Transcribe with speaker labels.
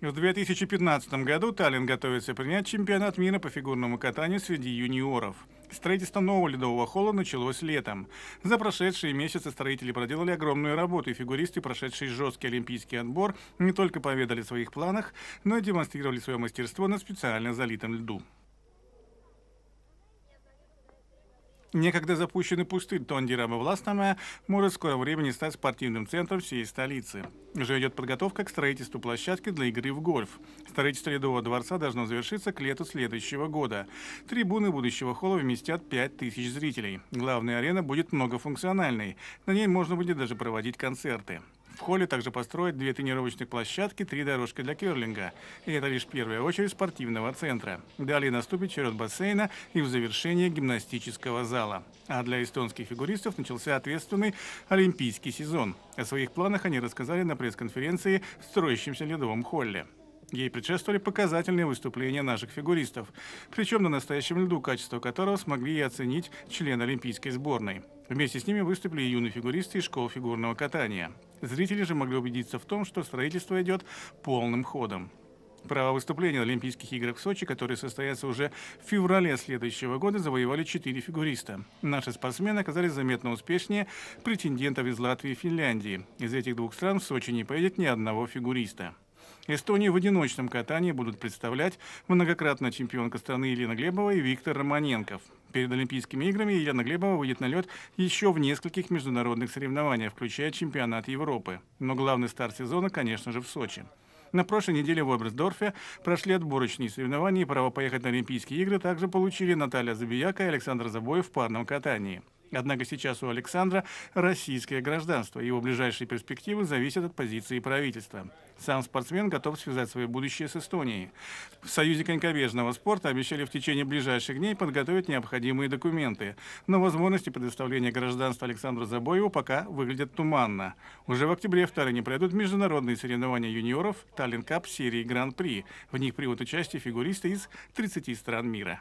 Speaker 1: В 2015 году Таллин готовится принять чемпионат мира по фигурному катанию среди юниоров. Строительство нового ледового холла началось летом. За прошедшие месяцы строители проделали огромную работу, и фигуристы, прошедшие жесткий олимпийский отбор, не только поведали о своих планах, но и демонстрировали свое мастерство на специально залитом льду. Некогда запущенный пустырь Тондирама Власномая может в скором времени стать спортивным центром всей столицы. Уже идет подготовка к строительству площадки для игры в гольф. Строительство Ледового дворца должно завершиться к лету следующего года. Трибуны будущего холла вместят 5000 зрителей. Главная арена будет многофункциональной. На ней можно будет даже проводить концерты. В холле также построят две тренировочные площадки, три дорожки для керлинга. И это лишь первая очередь спортивного центра. Далее наступит черед бассейна и в завершение гимнастического зала. А для эстонских фигуристов начался ответственный олимпийский сезон. О своих планах они рассказали на пресс-конференции в строящемся ледовом холле. Ей предшествовали показательные выступления наших фигуристов, причем на настоящем льду, качество которого смогли и оценить члены олимпийской сборной. Вместе с ними выступили и юные фигуристы из школ фигурного катания. Зрители же могли убедиться в том, что строительство идет полным ходом. Право выступления на Олимпийских играх в Сочи, которые состоятся уже в феврале следующего года, завоевали четыре фигуриста. Наши спортсмены оказались заметно успешнее претендентов из Латвии и Финляндии. Из этих двух стран в Сочи не поедет ни одного фигуриста. Эстонию в одиночном катании будут представлять многократная чемпионка страны Елена Глебова и Виктор Романенков. Перед Олимпийскими играми Елена Глебова выйдет на лед еще в нескольких международных соревнованиях, включая чемпионат Европы. Но главный старт сезона, конечно же, в Сочи. На прошлой неделе в Оберсдорфе прошли отборочные соревнования и право поехать на Олимпийские игры также получили Наталья Забияка и Александр Забоев в парном катании. Однако сейчас у Александра российское гражданство. Его ближайшие перспективы зависят от позиции правительства. Сам спортсмен готов связать свое будущее с Эстонией. В Союзе конькобежного спорта обещали в течение ближайших дней подготовить необходимые документы. Но возможности предоставления гражданства Александру Забоеву пока выглядят туманно. Уже в октябре в Таллине пройдут международные соревнования юниоров Таллин Кап серии Гран-при. В них примут участие фигуристы из 30 стран мира.